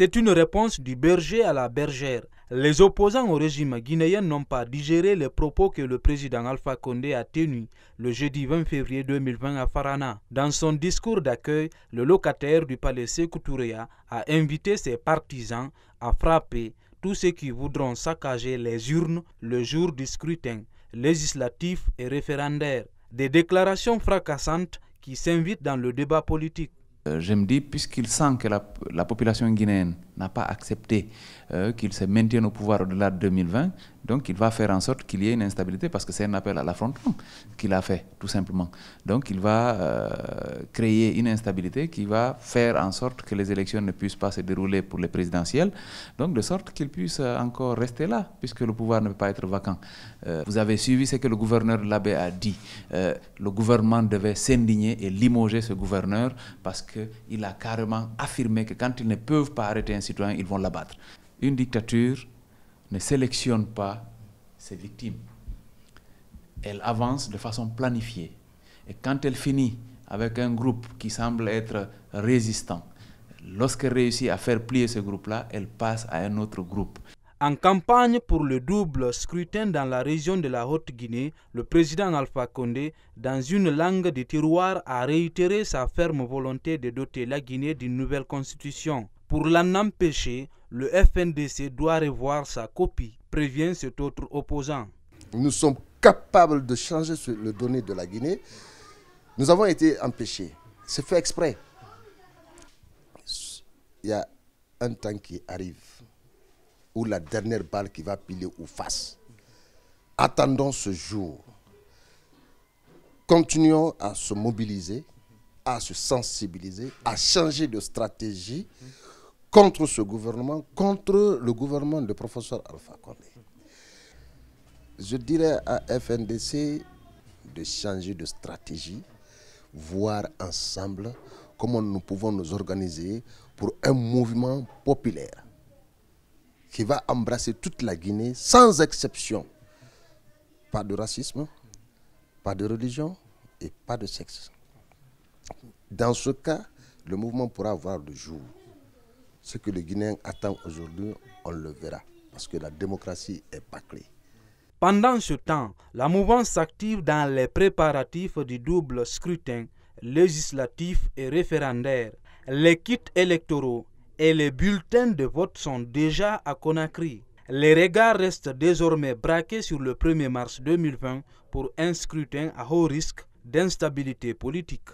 C'est une réponse du berger à la bergère. Les opposants au régime guinéen n'ont pas digéré les propos que le président Alpha Condé a tenus le jeudi 20 février 2020 à Farana. Dans son discours d'accueil, le locataire du palais Sekuturea a invité ses partisans à frapper tous ceux qui voudront saccager les urnes le jour du scrutin législatif et référendaire. Des déclarations fracassantes qui s'invitent dans le débat politique. Euh, je me dis, puisqu'il sent que la, la population guinéenne n'a pas accepté euh, qu'il se maintienne au pouvoir au-delà de 2020. Donc il va faire en sorte qu'il y ait une instabilité parce que c'est un appel à l'affrontement qu'il a fait, tout simplement. Donc il va euh, créer une instabilité qui va faire en sorte que les élections ne puissent pas se dérouler pour les présidentielles. Donc de sorte qu'il puisse euh, encore rester là puisque le pouvoir ne peut pas être vacant. vous avez suivi ce que le gouverneur de l'abbé a dit. le gouvernement devait s'indigner et limoger ce gouverneur parce qu'il a carrément affirmé que quand ils ne peuvent pas arrêter ainsi ils vont l'abattre. Une dictature ne sélectionne pas ses victimes. Elle avance de façon planifiée. Et quand elle finit avec un groupe qui semble être résistant, lorsqu'elle réussit à faire plier ce groupe-là, elle passe à un autre groupe. En campagne pour le double scrutin dans la région de la Haute-Guinée, le président Alpha Condé, dans une langue de tiroir, a réitéré sa ferme volonté de doter la Guinée d'une nouvelle constitution. Pour l'en empêcher, le FNDC doit revoir sa copie, prévient cet autre opposant. Nous sommes capables de changer le donné de la Guinée. Nous avons été empêchés. C'est fait exprès. Il y a un temps qui arrive où la dernière balle qui va piler ou face. Attendons ce jour. Continuons à se mobiliser, à se sensibiliser, à changer de stratégie contre ce gouvernement, contre le gouvernement du professeur Alpha Condé. Je dirais à FNDC de changer de stratégie, voir ensemble comment nous pouvons nous organiser pour un mouvement populaire qui va embrasser toute la Guinée sans exception. Pas de racisme, pas de religion et pas de sexe. Dans ce cas, le mouvement pourra avoir le jour. Ce que le Guinéens attend aujourd'hui, on le verra, parce que la démocratie est bâclée. Pendant ce temps, la mouvance s'active dans les préparatifs du double scrutin législatif et référendaire. Les kits électoraux et les bulletins de vote sont déjà à Conakry. Les regards restent désormais braqués sur le 1er mars 2020 pour un scrutin à haut risque d'instabilité politique.